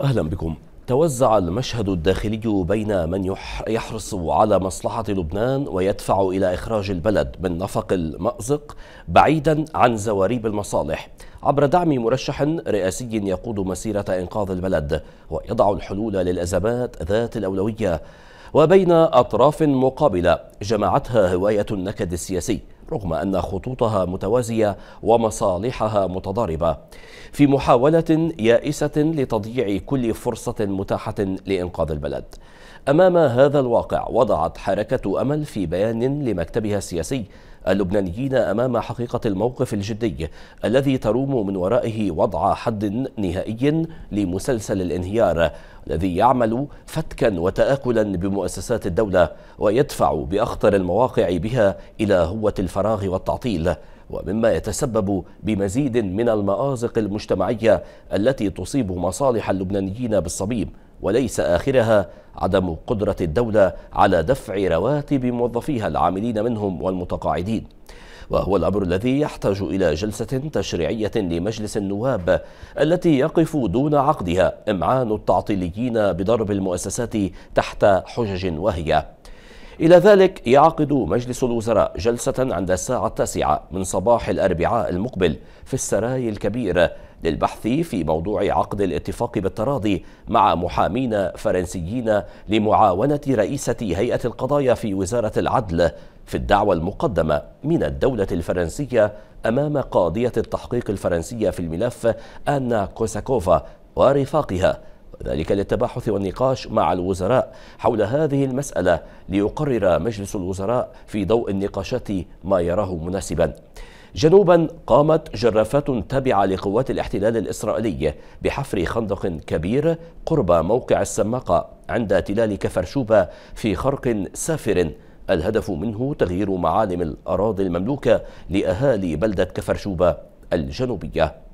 أهلا بكم توزع المشهد الداخلي بين من يحرص على مصلحة لبنان ويدفع إلى إخراج البلد من نفق المأزق بعيدا عن زواريب المصالح عبر دعم مرشح رئاسي يقود مسيرة إنقاذ البلد ويضع الحلول للأزمات ذات الأولوية وبين أطراف مقابلة جمعتها هواية النكد السياسي رغم أن خطوطها متوازية ومصالحها متضاربة في محاولة يائسة لتضييع كل فرصة متاحة لإنقاذ البلد أمام هذا الواقع وضعت حركة أمل في بيان لمكتبها السياسي اللبنانيين أمام حقيقة الموقف الجدي الذي تروم من ورائه وضع حد نهائي لمسلسل الانهيار الذي يعمل فتكا وتآكلا بمؤسسات الدولة ويدفع بأخطر المواقع بها إلى هوة الفراغ والتعطيل ومما يتسبب بمزيد من المآزق المجتمعية التي تصيب مصالح اللبنانيين بالصميم وليس آخرها عدم قدرة الدولة على دفع رواتب موظفيها العاملين منهم والمتقاعدين وهو الأمر الذي يحتاج إلى جلسة تشريعية لمجلس النواب التي يقف دون عقدها إمعان التعطيليين بضرب المؤسسات تحت حجج وهيه إلى ذلك يعقد مجلس الوزراء جلسة عند الساعة التاسعة من صباح الأربعاء المقبل في السراي الكبير للبحث في موضوع عقد الاتفاق بالتراضي مع محامين فرنسيين لمعاونة رئيسة هيئة القضايا في وزارة العدل في الدعوة المقدمة من الدولة الفرنسية أمام قاضية التحقيق الفرنسية في الملف أنا كوساكوفا ورفاقها وذلك للتباحث والنقاش مع الوزراء حول هذه المسألة ليقرر مجلس الوزراء في ضوء النقاشات ما يراه مناسبا جنوبا قامت جرافات تابعة لقوات الاحتلال الإسرائيلي بحفر خندق كبير قرب موقع السماقة عند تلال كفر في خرق سافر الهدف منه تغيير معالم الأراضي المملوكة لأهالي بلدة كفر الجنوبية